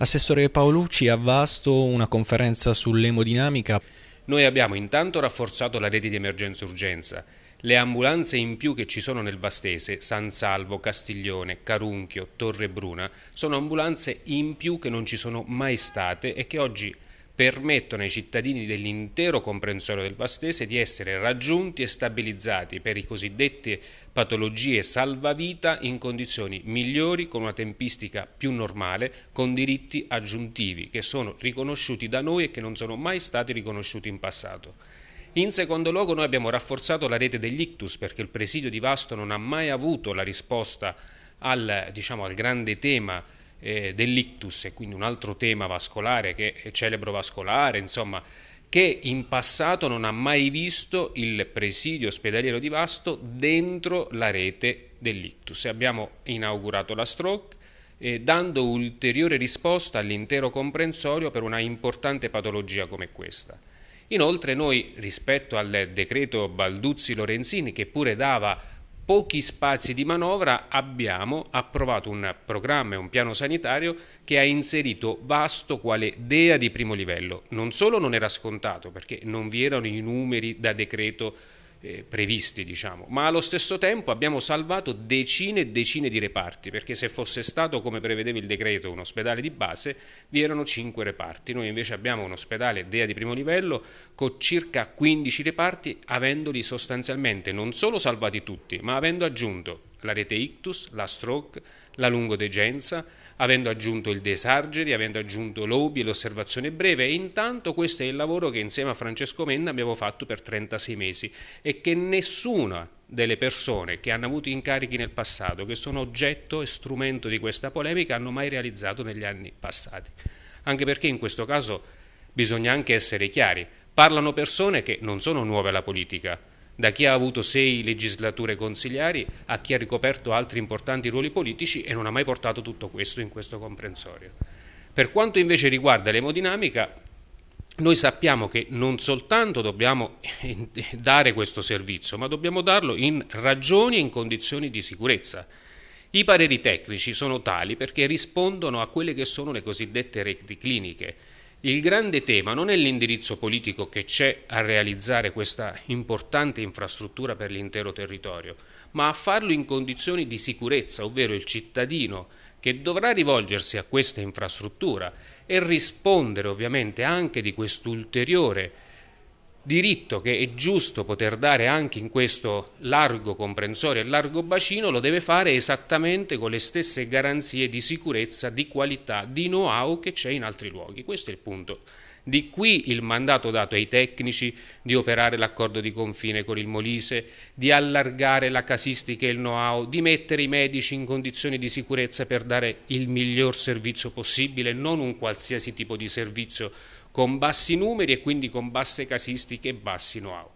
Assessore Paolucci, a Vasto una conferenza sull'emodinamica. Noi abbiamo intanto rafforzato la rete di emergenza-urgenza. Le ambulanze in più che ci sono nel Vastese, San Salvo, Castiglione, Carunchio, Torre Bruna, sono ambulanze in più che non ci sono mai state e che oggi permettono ai cittadini dell'intero comprensorio del Vastese di essere raggiunti e stabilizzati per i cosiddetti patologie salvavita in condizioni migliori con una tempistica più normale con diritti aggiuntivi che sono riconosciuti da noi e che non sono mai stati riconosciuti in passato. In secondo luogo noi abbiamo rafforzato la rete degli ictus perché il presidio di Vasto non ha mai avuto la risposta al, diciamo, al grande tema eh, dell'ictus e quindi un altro tema vascolare che è vascolare, insomma, che in passato non ha mai visto il presidio ospedaliero di Vasto dentro la rete dell'ictus. E abbiamo inaugurato la stroke eh, dando ulteriore risposta all'intero comprensorio per una importante patologia come questa. Inoltre noi rispetto al decreto Balduzzi-Lorenzini che pure dava pochi spazi di manovra abbiamo approvato un programma e un piano sanitario che ha inserito Vasto quale dea di primo livello. Non solo non era scontato perché non vi erano i numeri da decreto eh, previsti, diciamo. ma allo stesso tempo abbiamo salvato decine e decine di reparti, perché se fosse stato come prevedeva il decreto un ospedale di base, vi erano cinque reparti, noi invece abbiamo un ospedale DEA di primo livello con circa 15 reparti, avendoli sostanzialmente non solo salvati tutti, ma avendo aggiunto la rete ictus, la stroke, la lungodegenza, avendo aggiunto il De Sargeri, avendo aggiunto l'Obi e l'osservazione breve e intanto questo è il lavoro che insieme a Francesco Menna abbiamo fatto per 36 mesi e che nessuna delle persone che hanno avuto incarichi nel passato, che sono oggetto e strumento di questa polemica, hanno mai realizzato negli anni passati. Anche perché in questo caso bisogna anche essere chiari, parlano persone che non sono nuove alla politica, da chi ha avuto sei legislature consigliari a chi ha ricoperto altri importanti ruoli politici e non ha mai portato tutto questo in questo comprensorio. Per quanto invece riguarda l'emodinamica, noi sappiamo che non soltanto dobbiamo dare questo servizio, ma dobbiamo darlo in ragioni e in condizioni di sicurezza. I pareri tecnici sono tali perché rispondono a quelle che sono le cosiddette reti cliniche, il grande tema non è l'indirizzo politico che c'è a realizzare questa importante infrastruttura per l'intero territorio, ma a farlo in condizioni di sicurezza, ovvero il cittadino che dovrà rivolgersi a questa infrastruttura e rispondere ovviamente anche di quest'ulteriore diritto che è giusto poter dare anche in questo largo comprensorio e largo bacino lo deve fare esattamente con le stesse garanzie di sicurezza, di qualità, di know-how che c'è in altri luoghi. Questo è il punto di qui il mandato dato ai tecnici di operare l'accordo di confine con il Molise, di allargare la casistica e il know-how, di mettere i medici in condizioni di sicurezza per dare il miglior servizio possibile, non un qualsiasi tipo di servizio, con bassi numeri e quindi con basse casistiche e bassi know-how.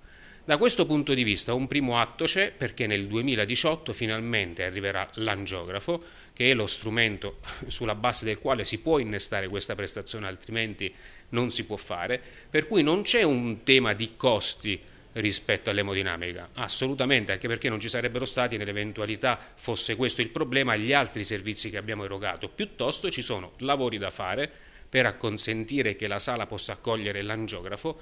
Da questo punto di vista un primo atto c'è perché nel 2018 finalmente arriverà l'angiografo che è lo strumento sulla base del quale si può innestare questa prestazione altrimenti non si può fare, per cui non c'è un tema di costi rispetto all'emodinamica, assolutamente, anche perché non ci sarebbero stati nell'eventualità fosse questo il problema gli altri servizi che abbiamo erogato, piuttosto ci sono lavori da fare per acconsentire che la sala possa accogliere l'angiografo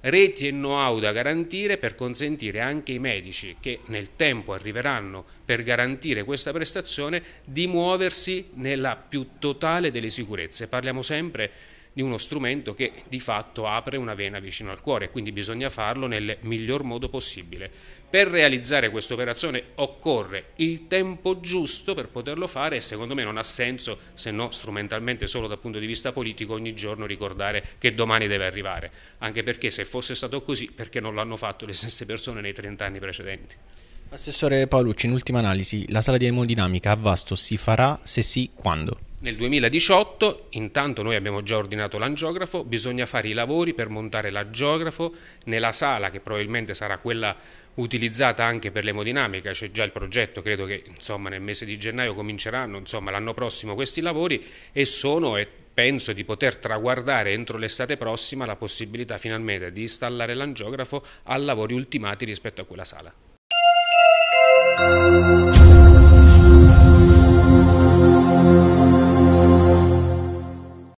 reti e know-how da garantire per consentire anche ai medici che nel tempo arriveranno per garantire questa prestazione di muoversi nella più totale delle sicurezze. Parliamo sempre di uno strumento che di fatto apre una vena vicino al cuore, quindi bisogna farlo nel miglior modo possibile. Per realizzare questa operazione occorre il tempo giusto per poterlo fare e secondo me non ha senso, se no strumentalmente solo dal punto di vista politico, ogni giorno ricordare che domani deve arrivare, anche perché se fosse stato così, perché non l'hanno fatto le stesse persone nei 30 anni precedenti? Assessore Paolucci, in ultima analisi, la sala di emodinamica a Vasto si farà, se sì, quando? Nel 2018, intanto noi abbiamo già ordinato l'angiografo, bisogna fare i lavori per montare l'angiografo nella sala che probabilmente sarà quella utilizzata anche per l'emodinamica, c'è già il progetto, credo che insomma, nel mese di gennaio cominceranno, l'anno prossimo questi lavori e sono e penso di poter traguardare entro l'estate prossima la possibilità finalmente di installare l'angiografo a lavori ultimati rispetto a quella sala.